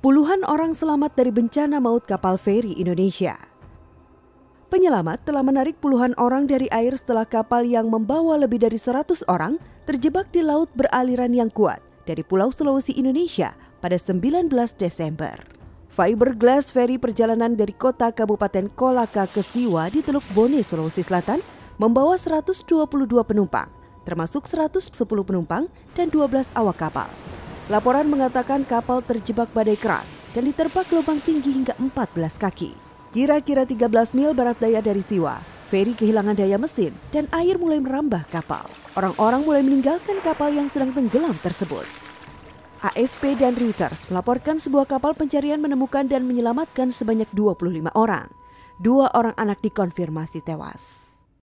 Puluhan orang selamat dari bencana maut kapal feri Indonesia. Penyelamat telah menarik puluhan orang dari air setelah kapal yang membawa lebih dari 100 orang terjebak di laut beraliran yang kuat dari Pulau Sulawesi Indonesia pada 19 Desember. Fiberglass ferry perjalanan dari kota Kabupaten Kolaka ke Siwa di Teluk Bone, Sulawesi Selatan membawa 122 penumpang, termasuk 110 penumpang dan 12 awak kapal. Laporan mengatakan kapal terjebak badai keras dan diterpa gelombang tinggi hingga 14 kaki. Kira-kira 13 mil barat daya dari Siwa, feri kehilangan daya mesin dan air mulai merambah kapal. Orang-orang mulai meninggalkan kapal yang sedang tenggelam tersebut. AFP dan Reuters melaporkan sebuah kapal pencarian menemukan dan menyelamatkan sebanyak 25 orang. Dua orang anak dikonfirmasi tewas.